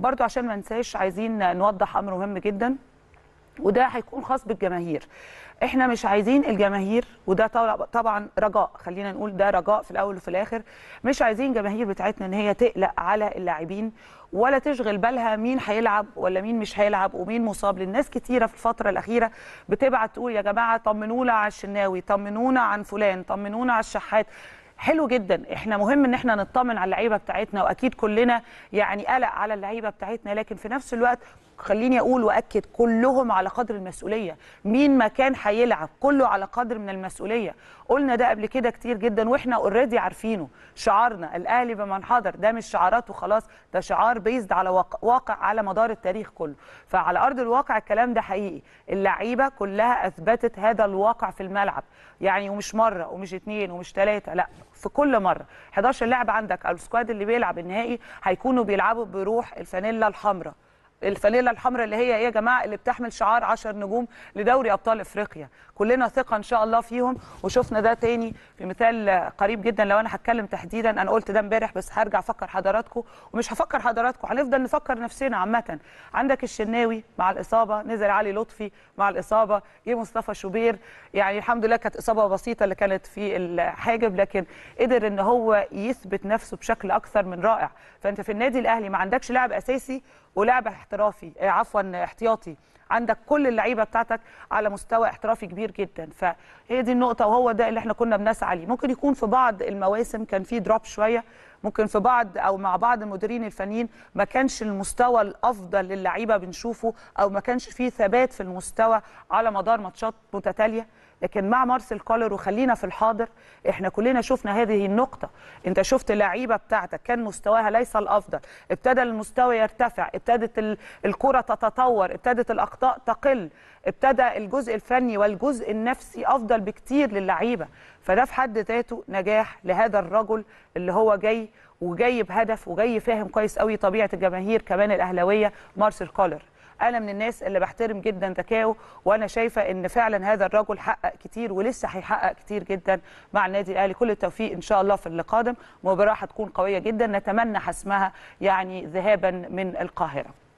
برضو عشان ما ننساش عايزين نوضح امر مهم جدا وده هيكون خاص بالجماهير احنا مش عايزين الجماهير وده طبعا رجاء خلينا نقول ده رجاء في الاول وفي الاخر مش عايزين جماهير بتاعتنا ان هي تقلق على اللاعبين ولا تشغل بالها مين هيلعب ولا مين مش هيلعب ومين مصاب للناس كتيره في الفتره الاخيره بتبعت تقول يا جماعه طمنونا على الشناوي طمنونا عن فلان طمنونا على الشحات حلو جدا احنا مهم ان احنا نطمن على اللعيبه بتاعتنا واكيد كلنا يعني قلق على اللعيبه بتاعتنا لكن في نفس الوقت خليني اقول واكد كلهم على قدر المسؤوليه مين ما كان هيلعب كله على قدر من المسؤوليه قلنا ده قبل كده كتير جدا واحنا اوريدي عارفينه شعارنا الاهلي بمن حضر ده مش شعارات وخلاص ده شعار بيزد على واقع على مدار التاريخ كله فعلى ارض الواقع الكلام ده حقيقي اللعيبه كلها اثبتت هذا الواقع في الملعب يعني ومش مره ومش اتنين ومش ثلاثه لا في كل مره 11 لاعب عندك السكواد اللي بيلعب النهائي هيكونوا بيلعبوا بروح الفانيلا الحمراء الفانيلا الحمراء اللي هي ايه يا جماعه اللي بتحمل شعار 10 نجوم لدوري ابطال افريقيا كلنا ثقه ان شاء الله فيهم وشفنا ده تاني في مثال قريب جدا لو انا هتكلم تحديدا انا قلت ده امبارح بس هرجع افكر حضراتكم ومش هفكر حضراتكم هنفضل نفكر نفسنا عامه عندك الشناوي مع الاصابه نزل علي لطفي مع الاصابه جه مصطفى شوبير يعني الحمد لله كانت اصابه بسيطه اللي كانت في الحاجب لكن قدر ان هو يثبت نفسه بشكل اكثر من رائع فانت في النادي الاهلي ما عندكش لاعب اساسي ولعب احترافي آه، عفوا احتياطي عندك كل اللعيبه بتاعتك على مستوى احترافي كبير جدا فهي دي النقطه وهو ده اللي احنا كنا بنسعى ليه ممكن يكون في بعض المواسم كان في دروب شويه ممكن في بعض او مع بعض المديرين الفنيين ما كانش المستوى الافضل للعيبه بنشوفه او ما كانش فيه ثبات في المستوى على مدار ماتشات متتاليه لكن مع مارسيل كولر وخلينا في الحاضر احنا كلنا شفنا هذه النقطه انت شفت لعيبه بتاعتك كان مستواها ليس الافضل ابتدى المستوى يرتفع ابتدت الكره تتطور ابتدت الاخطاء تقل ابتدى الجزء الفني والجزء النفسي افضل بكتير للعيبه فده في حد ذاته نجاح لهذا الرجل اللي هو جاي وجاي بهدف وجاي فاهم كويس قوي طبيعه الجماهير كمان الاهلاويه مارسيل كولر انا من الناس اللي بحترم جدا ذكائه وانا شايفه ان فعلا هذا الرجل حقق كتير ولسه هيحقق كتير جدا مع النادي الاهلي كل التوفيق ان شاء الله في اللي قادم مباراه هتكون قويه جدا نتمنى حسمها يعني ذهابا من القاهره